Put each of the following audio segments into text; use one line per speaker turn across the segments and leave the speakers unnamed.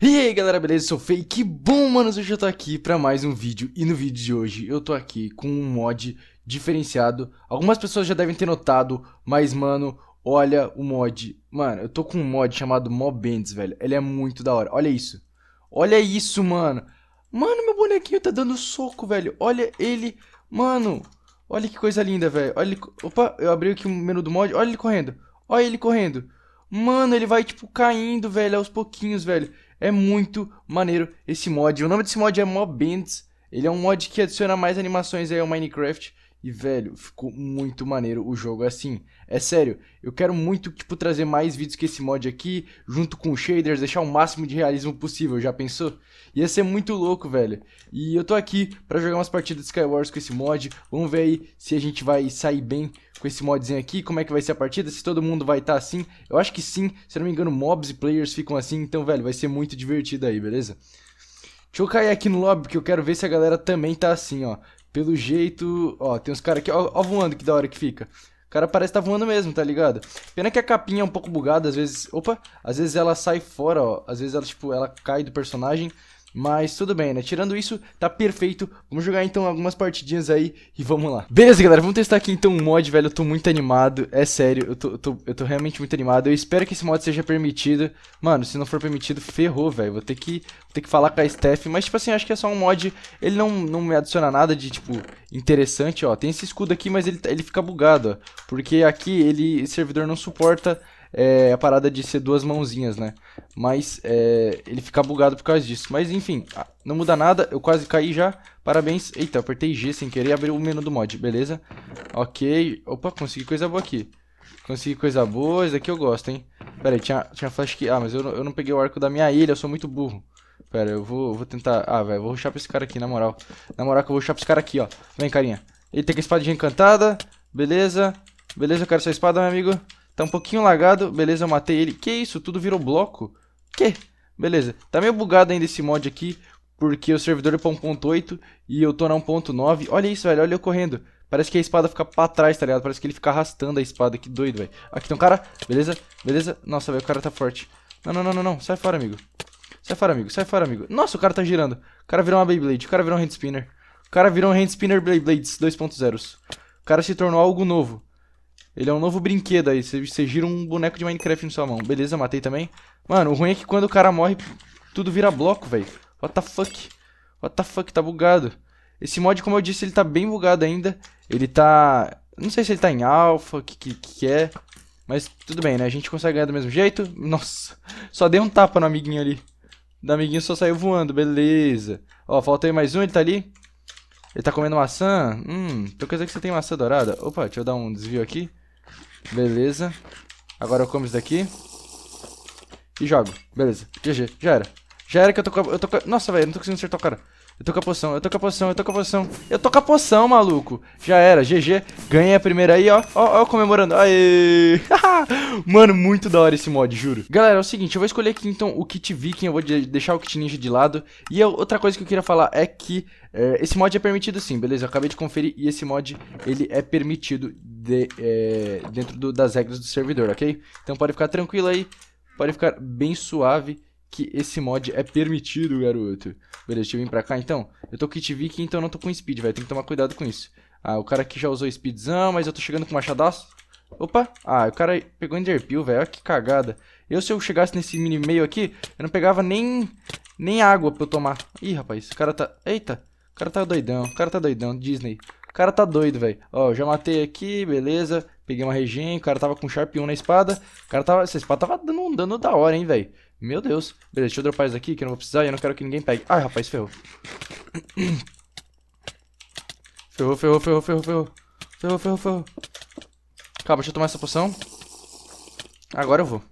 E aí galera, beleza? Eu sou o Fei, que bom, mano. hoje eu tô aqui pra mais um vídeo E no vídeo de hoje eu tô aqui com um mod diferenciado Algumas pessoas já devem ter notado, mas mano, olha o mod Mano, eu tô com um mod chamado Mobends, velho Ele é muito da hora, olha isso Olha isso, mano Mano, meu bonequinho tá dando soco, velho Olha ele, mano Olha que coisa linda, velho Olha ele... Opa, eu abri aqui o menu do mod, olha ele correndo Olha ele correndo Mano, ele vai, tipo, caindo, velho, aos pouquinhos, velho. É muito maneiro esse mod. O nome desse mod é Mob Ele é um mod que adiciona mais animações aí ao Minecraft. E, velho, ficou muito maneiro o jogo assim. É sério, eu quero muito, tipo, trazer mais vídeos que esse mod aqui, junto com shaders, deixar o máximo de realismo possível, já pensou? Ia ser muito louco, velho. E eu tô aqui pra jogar umas partidas de Skywars com esse mod. Vamos ver aí se a gente vai sair bem com esse modzinho aqui, como é que vai ser a partida, se todo mundo vai estar tá assim. Eu acho que sim, se não me engano, mobs e players ficam assim, então, velho, vai ser muito divertido aí, beleza? Deixa eu cair aqui no lobby, porque eu quero ver se a galera também tá assim, ó. Pelo jeito, ó, tem uns caras aqui, ó, ó, voando que da hora que fica. O cara parece que tá voando mesmo, tá ligado? Pena que a capinha é um pouco bugada, às vezes... Opa! Às vezes ela sai fora, ó. Às vezes ela, tipo, ela cai do personagem. Mas tudo bem, né? Tirando isso, tá perfeito. Vamos jogar então algumas partidinhas aí e vamos lá. Beleza, galera, vamos testar aqui então um mod, velho. Eu tô muito animado, é sério. Eu tô, eu tô, eu tô realmente muito animado. Eu espero que esse mod seja permitido. Mano, se não for permitido, ferrou, velho. Vou ter que vou ter que falar com a Steph. Mas, tipo assim, acho que é só um mod. Ele não, não me adiciona nada de, tipo, interessante, ó. Tem esse escudo aqui, mas ele, ele fica bugado, ó. Porque aqui ele, esse servidor não suporta é, a parada de ser duas mãozinhas, né? Mas é, ele fica bugado por causa disso. Mas enfim, ah, não muda nada, eu quase caí já. Parabéns. Eita, apertei G sem querer e abriu o menu do mod, beleza? Ok. Opa, consegui coisa boa aqui. Consegui coisa boa, isso aqui eu gosto, hein? Pera aí, tinha, tinha flash aqui. Ah, mas eu, eu não peguei o arco da minha ilha, eu sou muito burro. Pera, eu vou, vou tentar... Ah, velho, vou ruxar pra esse cara aqui, na moral. Na moral que eu vou ruxar pra esse cara aqui, ó. Vem, carinha. Ele tem que a espadinha encantada. Beleza. Beleza, eu quero sua espada, meu amigo. Tá um pouquinho lagado. Beleza, eu matei ele. Que isso? Tudo virou bloco? Que? Beleza. Tá meio bugado ainda esse mod aqui. Porque o servidor é pra 1.8 e eu tô na 1.9. Olha isso, velho. Olha eu correndo. Parece que a espada fica pra trás, tá ligado? Parece que ele fica arrastando a espada. Que doido, velho. Aqui tem um cara. Beleza? Beleza? Nossa, velho. O cara tá forte. Não, não, não, não, não. Sai fora, amigo. Sai fora, amigo. Sai fora, amigo. Nossa, o cara tá girando. O cara virou uma Beyblade. O cara virou um hand spinner. O cara virou um hand spinner Beyblades 2.0. O cara se tornou algo novo. Ele é um novo brinquedo aí. Você, gira um boneco de Minecraft na sua mão. Beleza, matei também. Mano, o ruim é que quando o cara morre, tudo vira bloco, velho. What the fuck? What the fuck? Tá bugado. Esse mod, como eu disse, ele tá bem bugado ainda. Ele tá... Não sei se ele tá em alpha, o que, que, que é. Mas tudo bem, né? A gente consegue ganhar do mesmo jeito. Nossa, só dei um tapa no amiguinho ali. Da amiguinho só saiu voando, beleza. Ó, aí mais um, ele tá ali. Ele tá comendo maçã. Hum, Tô querendo dizer que você tem maçã dourada. Opa, deixa eu dar um desvio aqui. Beleza. Agora eu como isso daqui. E jogo. Beleza. GG. Já era. Já era que eu tô com a... Eu tô com a... Nossa, velho, não tô conseguindo acertar o cara. Eu tô com a poção, eu tô com a poção, eu tô com a poção. Eu tô com a poção, maluco. Já era, GG. Ganhei a primeira aí, ó. Ó, ó, comemorando. Aê! Mano, muito da hora esse mod, juro. Galera, é o seguinte, eu vou escolher aqui então o kit viking, eu vou deixar o kit ninja de lado. E eu, outra coisa que eu queria falar é que é, esse mod é permitido sim, beleza? Eu acabei de conferir e esse mod, ele é permitido de, é, dentro do, das regras do servidor, ok? Então pode ficar tranquilo aí, pode ficar bem suave que esse mod é permitido, garoto. Beleza, deixa eu vir pra cá então. Eu tô kit viking, então não tô com speed, velho. Tem que tomar cuidado com isso. Ah, o cara aqui já usou speedzão, mas eu tô chegando com machadaço. Opa! Ah, o cara pegou enderpeel, velho. Olha que cagada. Eu, se eu chegasse nesse mini meio aqui, eu não pegava nem, nem água pra eu tomar. Ih, rapaz, o cara tá... Eita! O cara tá doidão, o cara tá doidão, Disney. O cara tá doido, velho. Ó, já matei aqui, beleza. Peguei uma regen, o cara tava com Sharp 1 na espada. O cara tava... Essa espada tava dando um dano da hora, hein, velho. Meu Deus. Beleza, deixa eu dropar isso aqui que eu não vou precisar e eu não quero que ninguém pegue. Ai, rapaz, ferrou. ferrou, ferrou, ferrou, ferrou, ferrou. Ferrou, ferrou, ferrou. Calma, deixa eu tomar essa poção. Agora eu vou.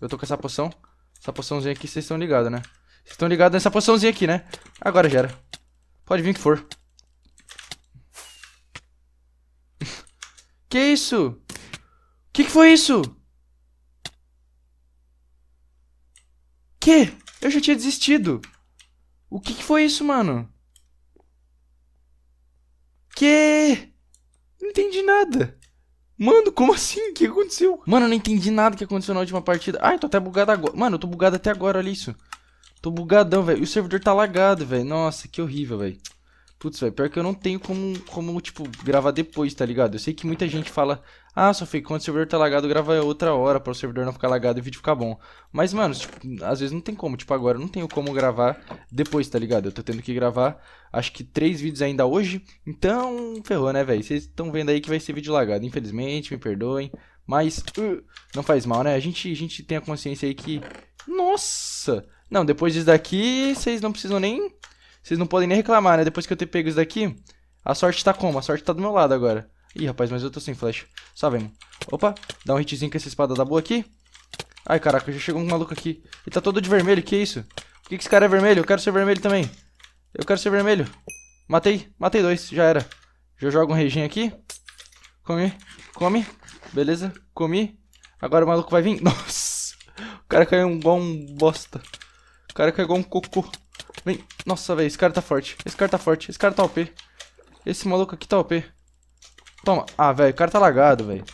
Eu tô com essa poção. Essa poçãozinha aqui, vocês estão ligados, né? Vocês estão ligados nessa poçãozinha aqui, né? Agora já era. Pode vir que for. que isso? Que que foi isso? Que? Eu já tinha desistido. O que, que foi isso, mano? Que? Não entendi nada. Mano, como assim? O que aconteceu? Mano, eu não entendi nada que aconteceu na última partida. Ai, tô até bugado agora. Mano, eu tô bugado até agora, olha isso. Tô bugadão, velho. E o servidor tá lagado, velho. Nossa, que horrível, velho. Putz, velho, pior que eu não tenho como, como, tipo, gravar depois, tá ligado? Eu sei que muita gente fala, ah, só Sofia, quando o servidor tá lagado, grava outra hora para o servidor não ficar lagado e o vídeo ficar bom. Mas, mano, tipo, às vezes não tem como, tipo, agora eu não tenho como gravar depois, tá ligado? Eu tô tendo que gravar, acho que três vídeos ainda hoje, então ferrou, né, velho? Vocês estão vendo aí que vai ser vídeo lagado, infelizmente, me perdoem, mas uh, não faz mal, né? A gente, a gente tem a consciência aí que, nossa... Não, depois disso daqui, vocês não precisam nem vocês não podem nem reclamar, né? Depois que eu ter pego isso daqui, a sorte tá como? A sorte tá do meu lado agora. Ih, rapaz, mas eu tô sem flecha Só vem Opa, dá um hitzinho com essa espada da boa aqui. Ai, caraca, já chegou um maluco aqui. Ele tá todo de vermelho, que isso? Por que, que esse cara é vermelho? Eu quero ser vermelho também. Eu quero ser vermelho. Matei, matei dois, já era. Já jogo um regime aqui. Come, come. Beleza, comi. Agora o maluco vai vir. Nossa, o cara caiu igual um bosta. O cara caiu igual um cocô. Vem. Nossa, velho, esse cara tá forte. Esse cara tá forte. Esse cara tá OP. Esse maluco aqui tá OP. Toma. Ah, velho, o cara tá lagado, velho.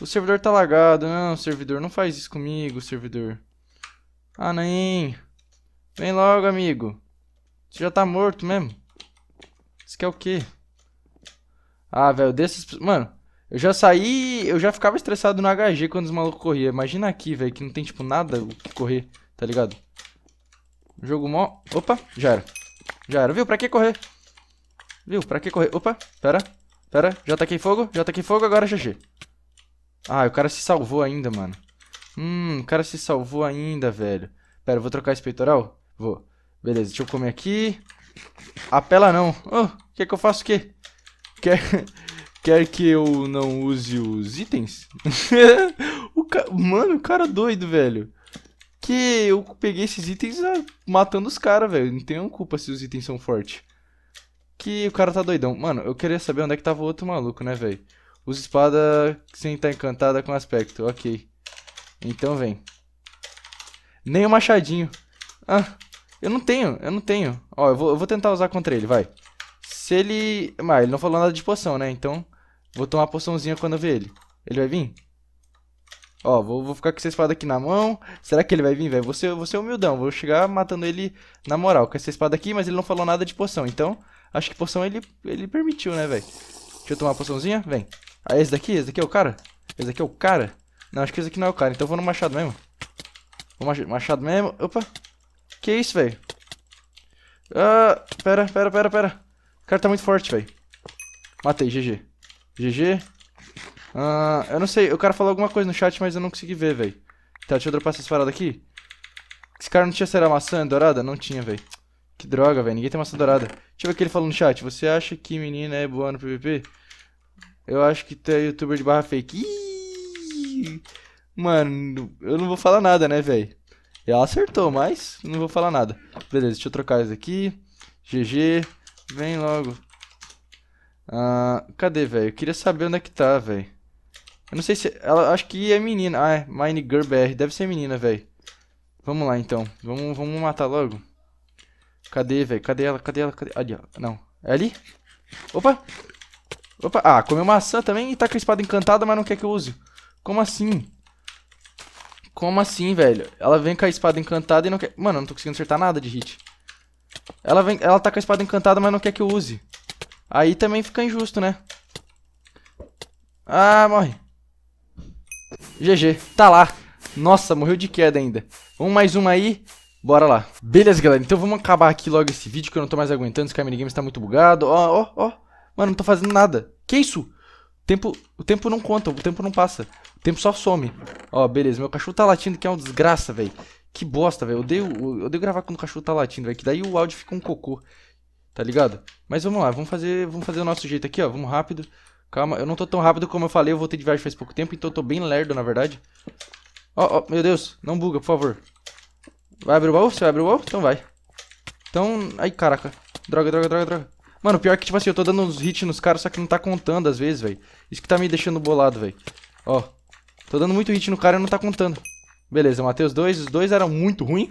O servidor tá lagado. Não, servidor, não faz isso comigo, servidor. Ah, nem. Vem logo, amigo. Você já tá morto mesmo. Isso quer é o quê? Ah, velho, desses... Mano, eu já saí... Eu já ficava estressado no HG quando os malucos corriam. Imagina aqui, velho, que não tem, tipo, nada o que correr, tá ligado? Jogo mó... Opa, já era. Já era. Viu? Pra que correr? Viu? Pra que correr? Opa, pera. Pera, já taquei fogo, já taquei fogo, agora GG. Ah, o cara se salvou ainda, mano. Hum, o cara se salvou ainda, velho. Pera, vou trocar esse peitoral? Vou. Beleza, deixa eu comer aqui. Apela não. Oh, quer que eu faça o quê? Quer, quer que eu não use os itens? o ca... Mano, o cara doido, velho que eu peguei esses itens ah, matando os caras, velho. Não tenho culpa se os itens são fortes. Que o cara tá doidão. Mano, eu queria saber onde é que tava o outro maluco, né, velho? Usa espada sem estar tá encantada com aspecto. Ok. Então vem. Nem o machadinho. Ah, eu não tenho, eu não tenho. Ó, eu vou, eu vou tentar usar contra ele, vai. Se ele... Ah, ele não falou nada de poção, né? Então, vou tomar poçãozinha quando eu ver ele. Ele vai vir? Ó, vou, vou ficar com essa espada aqui na mão. Será que ele vai vir, velho? você você é humildão, vou chegar matando ele na moral com essa espada aqui, mas ele não falou nada de poção. Então, acho que poção ele, ele permitiu, né, velho? Deixa eu tomar a poçãozinha, vem. Ah, esse daqui? Esse daqui é o cara? Esse daqui é o cara? Não, acho que esse aqui não é o cara, então eu vou no machado mesmo. Vou machado mesmo. Opa. Que isso, velho? Ah, pera, pera, pera, pera. O cara tá muito forte, velho. Matei, GG. GG. Ah, eu não sei, o cara falou alguma coisa no chat, mas eu não consegui ver, velho. Tá, deixa eu dropar essas paradas aqui. Esse cara não tinha, será, maçã dourada? Não tinha, velho. Que droga, velho. Ninguém tem maçã dourada. Deixa eu ver o que ele falou no chat. Você acha que menina é boa no PVP? Eu acho que tu é youtuber de barra fake. Mano, eu não vou falar nada, né, velho? Ela acertou, mas não vou falar nada. Beleza, deixa eu trocar isso aqui. GG. Vem logo. Ah, cadê, velho? Eu queria saber onde é que tá, velho. Eu não sei se... Ela, acho que é menina. Ah, é. Mine Girl BR. Deve ser menina, velho. Vamos lá, então. Vamos, vamos matar logo. Cadê, velho? Cadê ela? Cadê ela? Cadê? Ali, ó. Não. É ali? Opa! Opa! Ah, comeu maçã também e tá com a espada encantada, mas não quer que eu use. Como assim? Como assim, velho? Ela vem com a espada encantada e não quer... Mano, eu não tô conseguindo acertar nada de hit. Ela, vem... ela tá com a espada encantada, mas não quer que eu use. Aí também fica injusto, né? Ah, morre. GG, tá lá. Nossa, morreu de queda ainda. Vamos mais uma aí. Bora lá. Beleza, galera. Então vamos acabar aqui logo esse vídeo, que eu não tô mais aguentando. Esse Camini Games tá muito bugado. Ó, ó, ó. Mano, não tô fazendo nada. Que isso? Tempo, o tempo não conta, o tempo não passa. O tempo só some. Ó, beleza. Meu cachorro tá latindo, que é uma desgraça, velho. Que bosta, velho. Eu odeio, eu odeio gravar quando o cachorro tá latindo, velho. Que daí o áudio fica um cocô. Tá ligado? Mas vamos lá. Vamos fazer, vamos fazer o nosso jeito aqui, ó. Vamos rápido. Calma, eu não tô tão rápido como eu falei, eu voltei de viagem faz pouco tempo, então eu tô bem lerdo, na verdade. Ó, oh, ó, oh, meu Deus, não buga, por favor. Vai abrir o baú? Você vai abrir o baú? Então vai. Então, ai caraca. Droga, droga, droga, droga. Mano, pior que, tipo assim, eu tô dando uns hits nos caras, só que não tá contando às vezes, velho. Isso que tá me deixando bolado, velho. Ó, tô dando muito hit no cara e não tá contando. Beleza, matei os dois. Os dois eram muito ruim.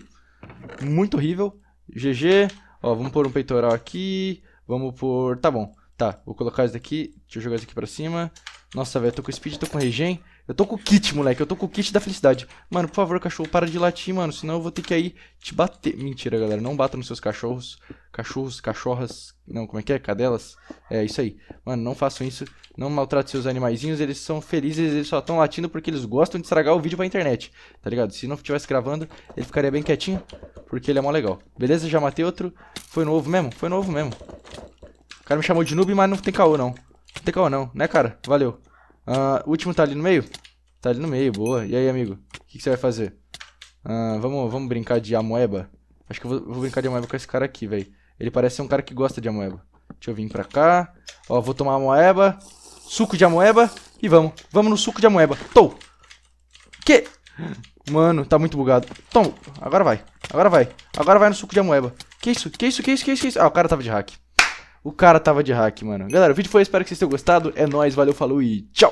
Muito horrível. GG. Ó, vamos pôr um peitoral aqui. Vamos pôr... Tá bom. Tá, vou colocar isso daqui. Deixa eu jogar isso aqui pra cima. Nossa, velho, tô com speed, tô com regen. Eu tô com o kit, moleque. Eu tô com o kit da felicidade. Mano, por favor, cachorro, para de latir, mano. Senão eu vou ter que aí te bater. Mentira, galera. Não bata nos seus cachorros. Cachorros, cachorras. Não, como é que é? Cadelas? É, isso aí. Mano, não façam isso. Não maltrate seus animaizinhos. Eles são felizes. Eles só estão latindo porque eles gostam de estragar o vídeo pra internet. Tá ligado? Se não estivesse gravando, ele ficaria bem quietinho. Porque ele é mó legal. Beleza? Já matei outro. Foi novo mesmo? Foi novo mesmo cara me chamou de noob, mas não tem caô, não. Não tem caô, não, né, cara? Valeu. Uh, ah, o último tá ali no meio? Tá ali no meio, boa. E aí, amigo? O que, que, você vai fazer? Uh, vamos, vamos brincar de amoeba? Acho que eu vou, vou brincar de amoeba com esse cara aqui, velho. Ele parece ser um cara que gosta de amoeba. Deixa eu vir pra cá. Ó, vou tomar amoeba. Suco de amoeba. E vamos. Vamos no suco de amoeba. Tô. Que? Mano, tá muito bugado. Toma. Agora vai. Agora vai. Agora vai no suco de amoeba. Que isso? Que isso? Que isso? Que isso? Que isso? Ah, o cara tava de hack. O cara tava de hack, mano. Galera, o vídeo foi, espero que vocês tenham gostado. É nóis, valeu, falou e tchau!